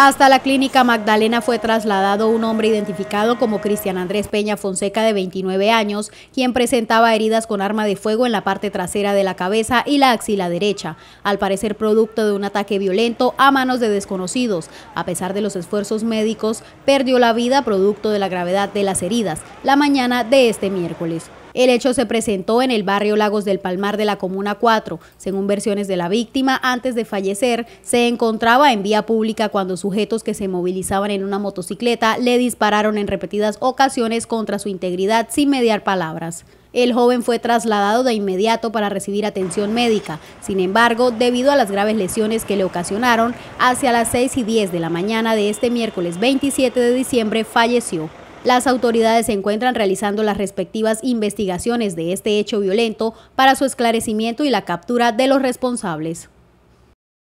Hasta la clínica Magdalena fue trasladado un hombre identificado como Cristian Andrés Peña Fonseca de 29 años, quien presentaba heridas con arma de fuego en la parte trasera de la cabeza y la axila derecha, al parecer producto de un ataque violento a manos de desconocidos. A pesar de los esfuerzos médicos, perdió la vida producto de la gravedad de las heridas la mañana de este miércoles. El hecho se presentó en el barrio Lagos del Palmar de la Comuna 4. Según versiones de la víctima, antes de fallecer, se encontraba en vía pública cuando sujetos que se movilizaban en una motocicleta le dispararon en repetidas ocasiones contra su integridad sin mediar palabras. El joven fue trasladado de inmediato para recibir atención médica. Sin embargo, debido a las graves lesiones que le ocasionaron, hacia las 6 y 10 de la mañana de este miércoles 27 de diciembre falleció. Las autoridades se encuentran realizando las respectivas investigaciones de este hecho violento para su esclarecimiento y la captura de los responsables.